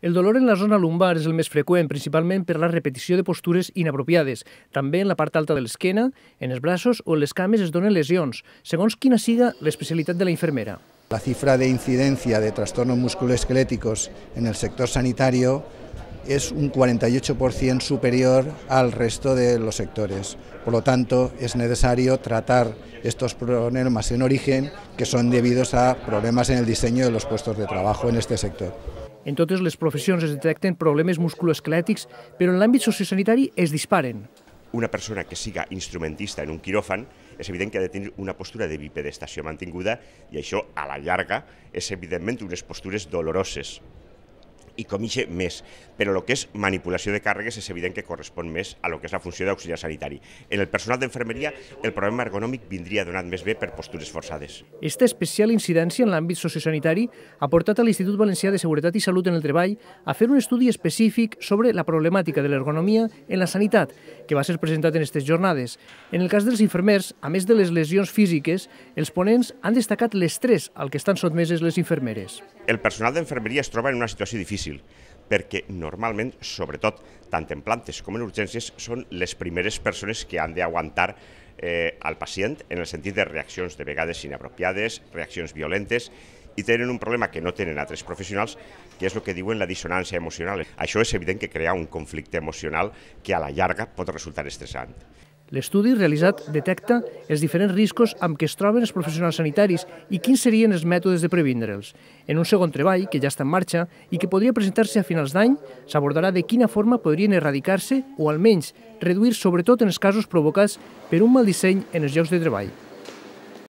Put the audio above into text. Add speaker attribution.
Speaker 1: El dolor en la zona lumbar és el més freqüent, principalment per la repetició de postures inapropiades. També en la part alta de l'esquena, en els braços o en les cames es donen lesions, segons quina siga l'especialitat de la infermera.
Speaker 2: La cifra de de trastornos musculoesquelèticos en el sector sanitari és un 48% superior al resto de los sectores. Por lo tanto, es necesario tratar estos problemas en origen que son debidos a problemas en el diseño de los puestos de trabajo en este sector.
Speaker 1: En totes les professions es detecten problemes musculoesquelètics, però en l'àmbit sociosanitari es disparen.
Speaker 3: Una persona que siga instrumentista en un quiròfan és evident que ha de tenir una postura de bipedestació mantinguda i això, a la llarga, és evidentment unes postures doloroses i comixe més, però el que és manipulació de càrregues és evident que correspon més a lo que és la funció d'auxiliar sanitari. En el personal d'enfermeria, el problema ergonòmic vindria donat més bé per postures
Speaker 1: forçades. Esta especial incidència en l'àmbit sociosanitari ha portat a l'Institut Valencià de Seguretat i Salut en el Treball a fer un estudi específic sobre la problemàtica de l'ergonomia en la sanitat, que va ser presentat en aquestes jornades. En el cas dels infermers, a més de les lesions físiques, els ponents han destacat l'estrès al que estan sotmeses les infermeres.
Speaker 3: El personal d'infermeria es troba en una situació difícil difícil, perquè normalment, sobretot tant en plantes com en urgències, són les primeres persones que han d'aguantar eh, al pacient en el sentit de reaccions de vegades inapropiades, reaccions violentes, i tenen un problema que no tenen altres professionals, que és el que diuen la dissonància emocional. Això és evident que crea un conflicte emocional que a la llarga pot
Speaker 1: resultar estressant. L'estudi realitzat detecta els diferents riscos amb què es troben els professionals sanitaris i quins serien els mètodes de previndre'ls. En un segon treball, que ja està en marxa i que podria presentar-se a finals d'any, s'abordarà de quina forma podrien erradicar-se o almenys reduir sobretot en els casos provocats per un mal disseny en els llocs de treball.